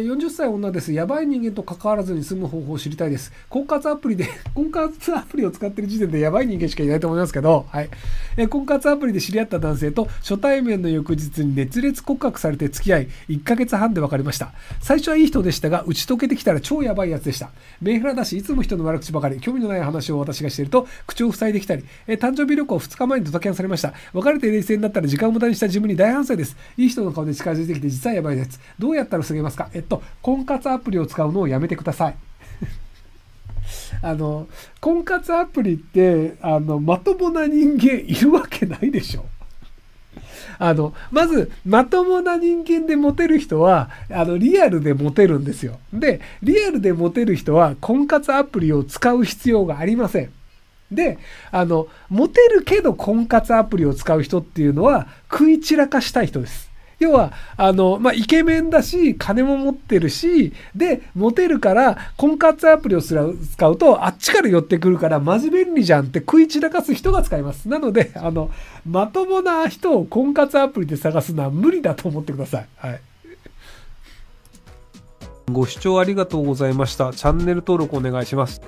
40歳女です。やばい人間と関わらずに済む方法を知りたいです。婚活アプリで、婚活アプリを使ってる時点でやばい人間しかいないと思いますけど、はい。え婚活アプリで知り合った男性と初対面の翌日に熱烈告白されて付き合い1ヶ月半で別れました最初はいい人でしたが打ち解けてきたら超やばいやつでしたメンヘラだしいつも人の悪口ばかり興味のない話を私がしていると口を塞いできたりえ誕生日旅行2日前にドタキャンされました別れて冷静になったら時間を無駄にした自分に大反省ですいい人の顔で近づいてきて実はやばいやつどうやったら防げますかえっと婚活アプリを使うのをやめてくださいあの婚活アプリってあのまともな人間いるわけないでしょ。あの、まず、まともな人間でモテる人は、あの、リアルでモテるんですよ。で、リアルでモテる人は、婚活アプリを使う必要がありません。で、あの、モテるけど婚活アプリを使う人っていうのは、食い散らかしたい人です。要はあの、まあ、イケメンだし金も持ってるしでモテるから婚活アプリを使うとあっちから寄ってくるからマジ便利じゃんって食い散らかす人が使いますなのであのまともな人を婚活アプリで探すのは無理だと思ってください。はいご視聴ありがとうございました。チャンネル登録お願いします。